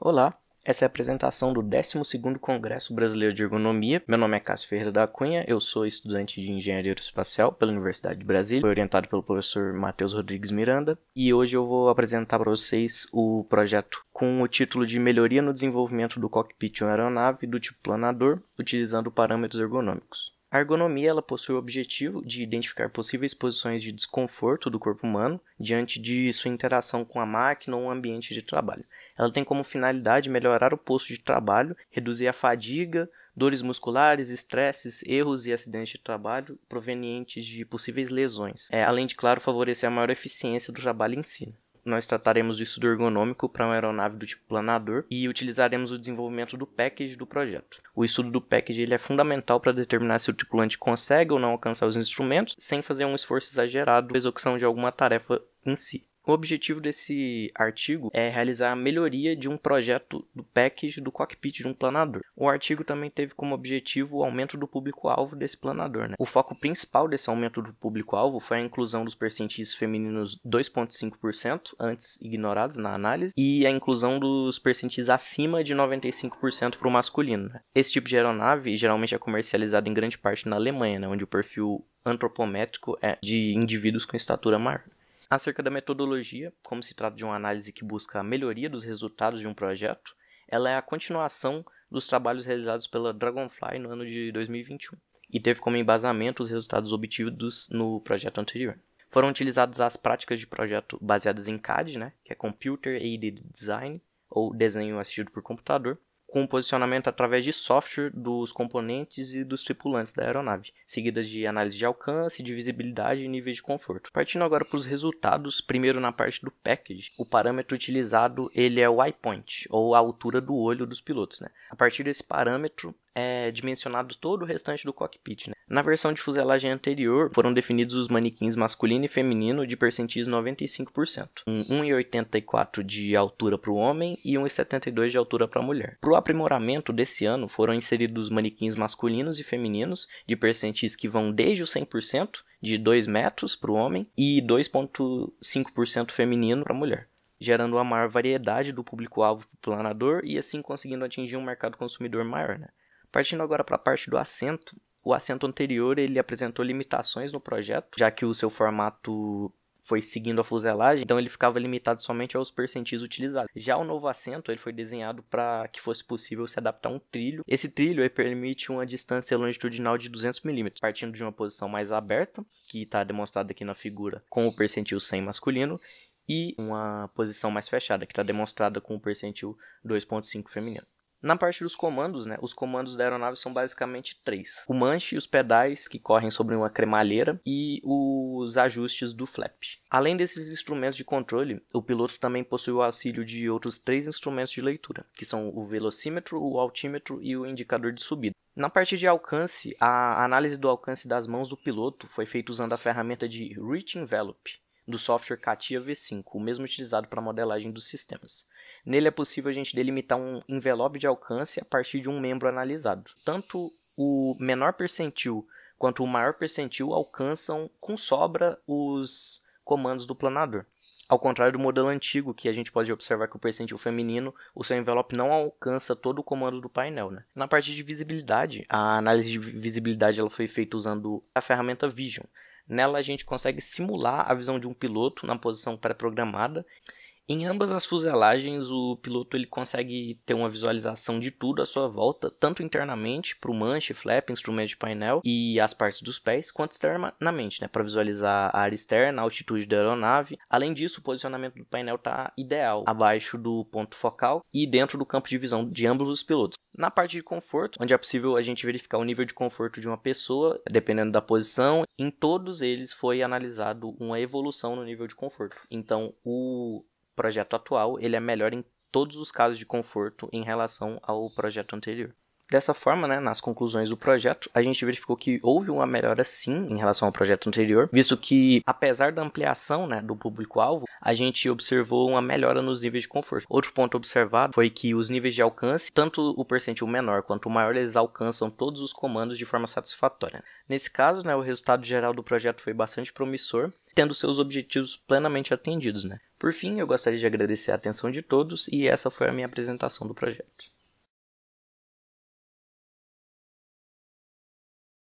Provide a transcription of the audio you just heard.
Olá, essa é a apresentação do 12º Congresso Brasileiro de Ergonomia. Meu nome é Cássio Ferreira da Cunha, eu sou estudante de Engenharia Aeroespacial pela Universidade de Brasília, Fui orientado pelo professor Matheus Rodrigues Miranda, e hoje eu vou apresentar para vocês o projeto com o título de Melhoria no Desenvolvimento do Cockpit de uma Aeronave do Tipo Planador, utilizando parâmetros ergonômicos. A ergonomia ela possui o objetivo de identificar possíveis posições de desconforto do corpo humano diante de sua interação com a máquina ou o ambiente de trabalho. Ela tem como finalidade melhorar o posto de trabalho, reduzir a fadiga, dores musculares, estresses, erros e acidentes de trabalho provenientes de possíveis lesões, é, além de, claro, favorecer a maior eficiência do trabalho em si nós trataremos do estudo ergonômico para uma aeronave do tipo planador e utilizaremos o desenvolvimento do package do projeto. O estudo do package ele é fundamental para determinar se o tripulante consegue ou não alcançar os instrumentos sem fazer um esforço exagerado na execução de alguma tarefa em si. O objetivo desse artigo é realizar a melhoria de um projeto do package do cockpit de um planador. O artigo também teve como objetivo o aumento do público-alvo desse planador. Né? O foco principal desse aumento do público-alvo foi a inclusão dos percentis femininos 2,5%, antes ignorados na análise, e a inclusão dos percentis acima de 95% para o masculino. Né? Esse tipo de aeronave geralmente é comercializado em grande parte na Alemanha, né? onde o perfil antropométrico é de indivíduos com estatura maior. Acerca da metodologia, como se trata de uma análise que busca a melhoria dos resultados de um projeto, ela é a continuação dos trabalhos realizados pela Dragonfly no ano de 2021 e teve como embasamento os resultados obtidos no projeto anterior. Foram utilizadas as práticas de projeto baseadas em CAD, né, que é Computer Aided Design, ou desenho assistido por computador, com posicionamento através de software dos componentes e dos tripulantes da aeronave, seguidas de análise de alcance, de visibilidade e níveis de conforto. Partindo agora para os resultados, primeiro na parte do package, o parâmetro utilizado ele é o eye point, ou a altura do olho dos pilotos. Né? A partir desse parâmetro, é dimensionado todo o restante do cockpit. Né? Na versão de fuselagem anterior, foram definidos os manequins masculino e feminino de percentis 95%, um 1,84 de altura para o homem e 1,72 de altura para a mulher. Para o aprimoramento desse ano, foram inseridos manequins masculinos e femininos de percentis que vão desde o 100% de 2 metros para o homem e 2,5% feminino para a mulher gerando uma maior variedade do público-alvo para o planador e assim conseguindo atingir um mercado consumidor maior. Né? Partindo agora para a parte do assento, o assento anterior ele apresentou limitações no projeto, já que o seu formato foi seguindo a fuselagem, então ele ficava limitado somente aos percentis utilizados. Já o novo assento ele foi desenhado para que fosse possível se adaptar a um trilho. Esse trilho permite uma distância longitudinal de 200 mm, partindo de uma posição mais aberta, que está demonstrada aqui na figura com o percentil 100 masculino, e uma posição mais fechada, que está demonstrada com o percentil 2.5 feminino. Na parte dos comandos, né, os comandos da aeronave são basicamente três: o manche, os pedais que correm sobre uma cremalheira e os ajustes do flap. Além desses instrumentos de controle, o piloto também possui o auxílio de outros três instrumentos de leitura, que são o velocímetro, o altímetro e o indicador de subida. Na parte de alcance, a análise do alcance das mãos do piloto foi feita usando a ferramenta de Reach Envelope do software CATIA V5, o mesmo utilizado para modelagem dos sistemas. Nele é possível a gente delimitar um envelope de alcance a partir de um membro analisado. Tanto o menor percentil quanto o maior percentil alcançam com sobra os comandos do planador. Ao contrário do modelo antigo, que a gente pode observar que o percentil feminino, o seu envelope não alcança todo o comando do painel. Né? Na parte de visibilidade, a análise de visibilidade ela foi feita usando a ferramenta Vision. Nela a gente consegue simular a visão de um piloto na posição pré-programada em ambas as fuselagens, o piloto ele consegue ter uma visualização de tudo à sua volta, tanto internamente para o manche, flap, instrumento de painel e as partes dos pés, quanto externamente, né, para visualizar a área externa, a altitude da aeronave. Além disso, o posicionamento do painel está ideal, abaixo do ponto focal e dentro do campo de visão de ambos os pilotos. Na parte de conforto, onde é possível a gente verificar o nível de conforto de uma pessoa, dependendo da posição, em todos eles foi analisado uma evolução no nível de conforto. Então, o projeto atual ele é melhor em todos os casos de conforto em relação ao projeto anterior. Dessa forma, né, nas conclusões do projeto, a gente verificou que houve uma melhora sim em relação ao projeto anterior, visto que, apesar da ampliação né, do público-alvo, a gente observou uma melhora nos níveis de conforto. Outro ponto observado foi que os níveis de alcance, tanto o percentil menor quanto o maior, eles alcançam todos os comandos de forma satisfatória. Nesse caso, né, o resultado geral do projeto foi bastante promissor, tendo seus objetivos plenamente atendidos. Né? Por fim, eu gostaria de agradecer a atenção de todos e essa foi a minha apresentação do projeto.